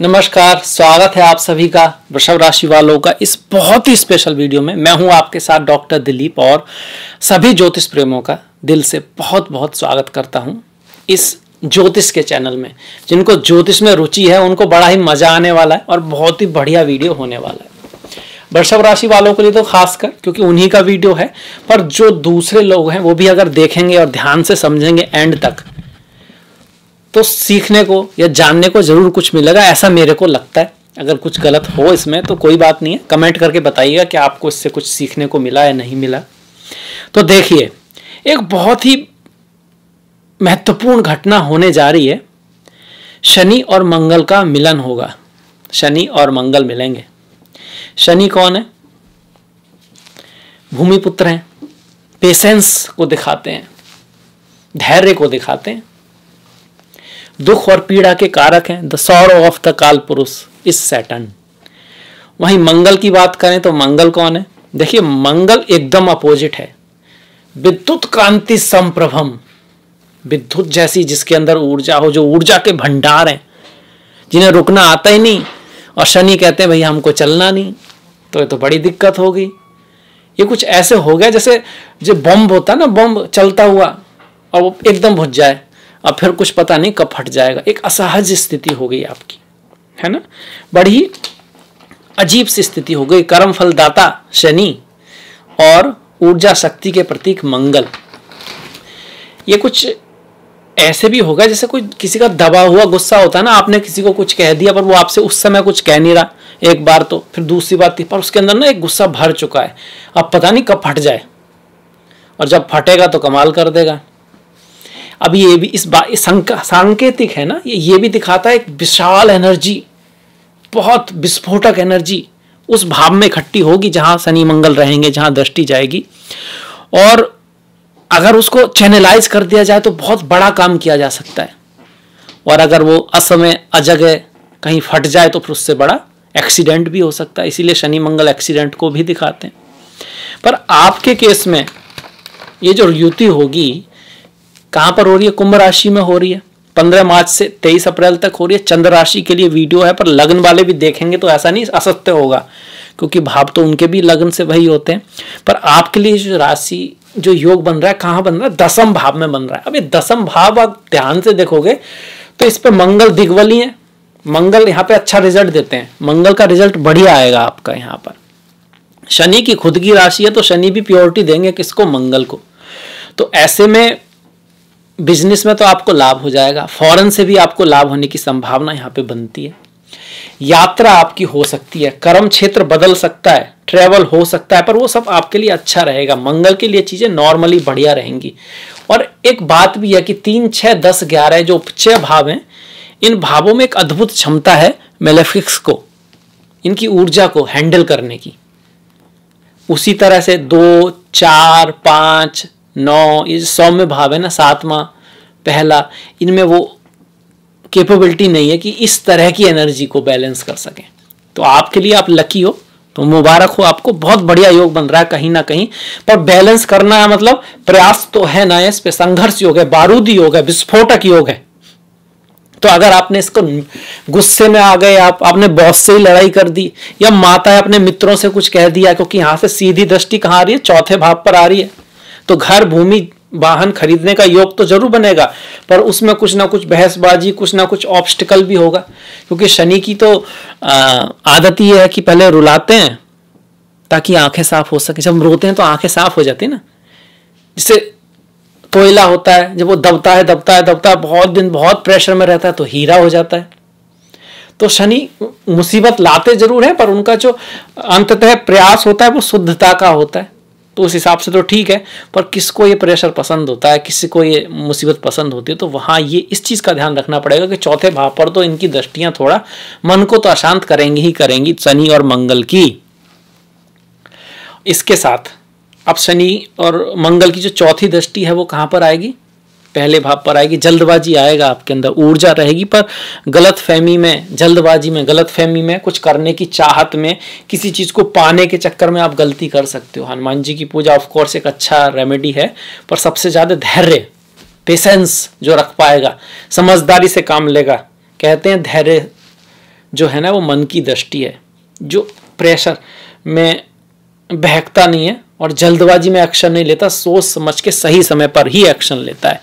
नमस्कार स्वागत है आप सभी का वृषभ राशि वालों का इस बहुत ही स्पेशल वीडियो में मैं हूं आपके साथ डॉक्टर दिलीप और सभी ज्योतिष प्रेमों का दिल से बहुत बहुत स्वागत करता हूं इस ज्योतिष के चैनल में जिनको ज्योतिष में रुचि है उनको बड़ा ही मजा आने वाला है और बहुत ही बढ़िया वीडियो होने वाला है वृषभ राशि वालों के लिए तो खासकर क्योंकि उन्हीं का वीडियो है पर जो दूसरे लोग हैं वो भी अगर देखेंगे और ध्यान से समझेंगे एंड तक तो सीखने को या जानने को ज़रूर कुछ मिलेगा ऐसा मेरे को लगता है अगर कुछ गलत हो इसमें तो कोई बात नहीं है कमेंट करके बताइएगा कि आपको इससे कुछ सीखने को मिला या नहीं मिला तो देखिए एक बहुत ही महत्वपूर्ण घटना होने जा रही है शनि और मंगल का मिलन होगा शनि और मंगल मिलेंगे शनि कौन है भूमिपुत्र हैं पेशेंस को दिखाते हैं धैर्य को दिखाते हैं दुख और पीड़ा के कारक हैं द सौर ऑफ द काल पुरुष इस सैटन वहीं मंगल की बात करें तो मंगल कौन है देखिए मंगल एकदम अपोजिट है विद्युत क्रांति संप्रभम विद्युत जैसी जिसके अंदर ऊर्जा हो जो ऊर्जा के भंडार हैं जिन्हें रुकना आता ही नहीं और शनि कहते हैं भैया हमको चलना नहीं तो ये तो बड़ी दिक्कत होगी ये कुछ ऐसे हो गया जैसे जो बम होता है ना बम चलता हुआ और वो एकदम भुज जाए अब फिर कुछ पता नहीं कब फट जाएगा एक असहज स्थिति हो गई आपकी है ना बड़ी अजीब सी स्थिति हो गई कर्म फलदाता शनि और ऊर्जा शक्ति के प्रतीक मंगल ये कुछ ऐसे भी होगा जैसे कोई किसी का दबा हुआ गुस्सा होता है ना आपने किसी को कुछ कह दिया पर वो आपसे उस समय कुछ कह नहीं रहा एक बार तो फिर दूसरी बार थी पर उसके अंदर ना एक गुस्सा भर चुका है अब पता नहीं कब फट जाए और जब फटेगा तो कमाल कर देगा अब ये भी इस बात सांकेतिक है ना ये ये भी दिखाता है एक विशाल एनर्जी बहुत विस्फोटक एनर्जी उस भाव में इकट्ठी होगी जहाँ शनि मंगल रहेंगे जहाँ दृष्टि जाएगी और अगर उसको चैनलाइज कर दिया जाए तो बहुत बड़ा काम किया जा सकता है और अगर वो असमय अजगह कहीं फट जाए तो फिर उससे बड़ा एक्सीडेंट भी हो सकता है इसीलिए शनि मंगल एक्सीडेंट को भी दिखाते हैं पर आपके केस में ये जो युति होगी कहां पर हो रही है कुंभ राशि में हो रही है पंद्रह मार्च से तेईस अप्रैल तक हो रही है चंद्र राशि के लिए वीडियो है पर लगन वाले भी देखेंगे तो ऐसा नहीं असत्य होगा क्योंकि भाव तो उनके भी लगन से वही होते हैं पर आपके लिए जो राशि जो योग बन रहा है कहां बन रहा है दसम भाव में बन रहा है अब ये दसम भाव आप ध्यान से देखोगे तो इस पर मंगल दिग्वली है मंगल यहाँ पे अच्छा रिजल्ट देते हैं मंगल का रिजल्ट बढ़िया आएगा आपका यहाँ पर शनि की खुद की राशि है तो शनि भी प्योरिटी देंगे किसको मंगल को तो ऐसे में बिजनेस में तो आपको लाभ हो जाएगा फॉरेन से भी आपको लाभ होने की संभावना यहाँ पे बनती है यात्रा आपकी हो सकती है कर्म क्षेत्र बदल सकता है ट्रेवल हो सकता है पर वो सब आपके लिए अच्छा रहेगा मंगल के लिए चीज़ें नॉर्मली बढ़िया रहेंगी और एक बात भी है कि तीन छः दस ग्यारह जो उपचय भाव हैं इन भावों में एक अद्भुत क्षमता है मेलेफिक्स को इनकी ऊर्जा को हैंडल करने की उसी तरह से दो चार पाँच नौ ये सौम्य भाव है ना सातवा पहला इनमें वो कैपेबिलिटी नहीं है कि इस तरह की एनर्जी को बैलेंस कर सकें तो आपके लिए आप लकी हो तो मुबारक हो आपको बहुत बढ़िया योग बन रहा है कहीं ना कहीं पर बैलेंस करना है मतलब प्रयास तो है ना इस पे संघर्ष योग है बारूदी योग है विस्फोटक योग है तो अगर आपने इसको गुस्से में आ गए आप आपने बॉस से ही लड़ाई कर दी या माता है अपने मित्रों से कुछ कह दिया क्योंकि यहां से सीधी दृष्टि कहाँ आ रही है चौथे भाव पर आ रही है तो घर भूमि वाहन खरीदने का योग तो जरूर बनेगा पर उसमें कुछ ना कुछ बहसबाजी कुछ ना कुछ ऑब्स्टिकल भी होगा क्योंकि शनि की तो आदत ही है कि पहले रुलाते हैं ताकि आंखें साफ हो सके जब रोते हैं तो आंखें साफ हो जाती ना जिससे कोयला होता है जब वो दबता है दबता है दबता है बहुत दिन बहुत प्रेशर में रहता है तो हीरा हो जाता है तो शनि मुसीबत लाते जरूर है पर उनका जो अंततः प्रयास होता है वो शुद्धता का होता है तो उस हिसाब से तो ठीक है पर किसको ये प्रेशर पसंद होता है किसी को ये मुसीबत पसंद होती है तो वहाँ ये इस चीज़ का ध्यान रखना पड़ेगा कि चौथे भाव पर तो इनकी दृष्टियाँ थोड़ा मन को तो अशांत करेंगी ही करेंगी शनि और मंगल की इसके साथ अब शनि और मंगल की जो चौथी दृष्टि है वो कहाँ पर आएगी पहले भाव पर आएगी जल्दबाजी आएगा आपके अंदर ऊर्जा रहेगी पर गलत फहमी में जल्दबाजी में गलत फहमी में कुछ करने की चाहत में किसी चीज़ को पाने के चक्कर में आप गलती कर सकते हो हनुमान जी की पूजा ऑफकोर्स एक अच्छा रेमेडी है पर सबसे ज़्यादा धैर्य पेशेंस जो रख पाएगा समझदारी से काम लेगा कहते हैं धैर्य जो है ना वो मन की दृष्टि है जो प्रेशर में बहकता नहीं है और जल्दबाजी में एक्शन नहीं लेता सोच समझ के सही समय पर ही एक्शन लेता है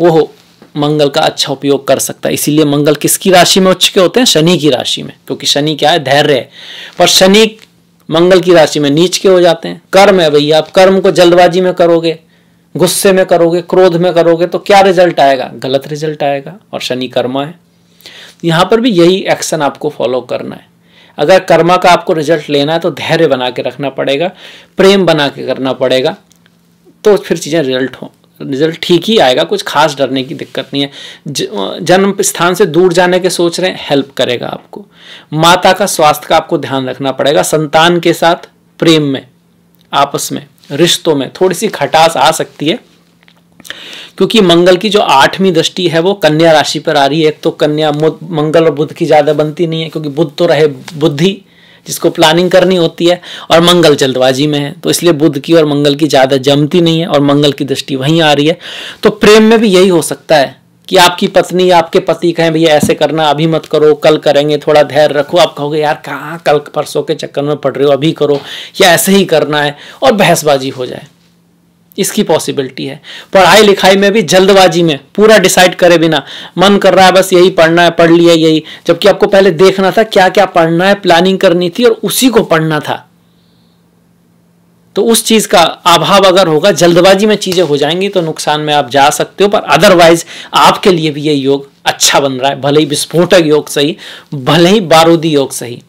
वो मंगल का अच्छा उपयोग कर सकता है इसीलिए मंगल किसकी राशि में उच्च के होते हैं शनि की राशि में क्योंकि शनि क्या है धैर्य है पर शनि मंगल की राशि में नीच के हो जाते हैं कर्म है भैया आप कर्म को जल्दबाजी में करोगे गुस्से में करोगे क्रोध में करोगे तो क्या रिजल्ट आएगा गलत रिजल्ट आएगा और शनि कर्मा है यहां पर भी यही एक्शन आपको फॉलो करना है अगर कर्मा का आपको रिजल्ट लेना है तो धैर्य बना के रखना पड़ेगा प्रेम बना के करना पड़ेगा तो फिर चीज़ें रिजल्ट हों रिजल्ट ठीक ही आएगा कुछ खास डरने की दिक्कत नहीं है जन्म स्थान से दूर जाने के सोच रहे हैं हेल्प करेगा आपको माता का स्वास्थ्य का आपको ध्यान रखना पड़ेगा संतान के साथ प्रेम में आपस में रिश्तों में थोड़ी सी खटास आ सकती है क्योंकि मंगल की जो आठवीं दृष्टि है वो कन्या राशि पर आ रही है एक तो कन्या मंगल और बुद्ध की ज़्यादा बनती नहीं है क्योंकि बुद्ध तो रहे बुद्धि जिसको प्लानिंग करनी होती है और मंगल जल्दबाजी में है तो इसलिए बुद्ध की और मंगल की ज़्यादा जमती नहीं है और मंगल की दृष्टि वहीं आ रही है तो प्रेम में भी यही हो सकता है कि आपकी पत्नी आपके पति कहें भैया ऐसे करना अभी मत करो कल करेंगे थोड़ा धैर्य रखो आप कहोगे यार कहाँ कल परसों के चक्कर में पड़ रहे हो अभी करो या ऐसे ही करना है और बहसबाजी हो जाए इसकी पॉसिबिलिटी है पढ़ाई लिखाई में भी जल्दबाजी में पूरा डिसाइड करे बिना मन कर रहा है बस यही पढ़ना है पढ़ लिया यही जबकि आपको पहले देखना था क्या क्या पढ़ना है प्लानिंग करनी थी और उसी को पढ़ना था तो उस चीज़ का अभाव अगर होगा जल्दबाजी में चीज़ें हो जाएंगी तो नुकसान में आप जा सकते हो पर अदरवाइज आपके लिए भी ये योग अच्छा बन रहा है भले ही विस्फोटक योग सही भले ही बारूदी योग सही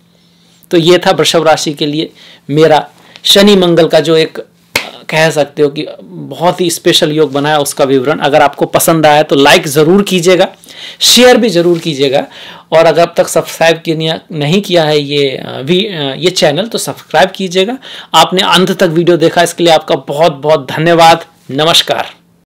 तो ये था वृषभ राशि के लिए मेरा शनि मंगल का जो एक कह सकते हो कि बहुत ही स्पेशल योग बनाया उसका विवरण अगर आपको पसंद आया तो लाइक ज़रूर कीजिएगा शेयर भी ज़रूर कीजिएगा और अगर अब तक सब्सक्राइब नहीं किया है ये वी ये चैनल तो सब्सक्राइब कीजिएगा आपने अंत तक वीडियो देखा इसके लिए आपका बहुत बहुत धन्यवाद नमस्कार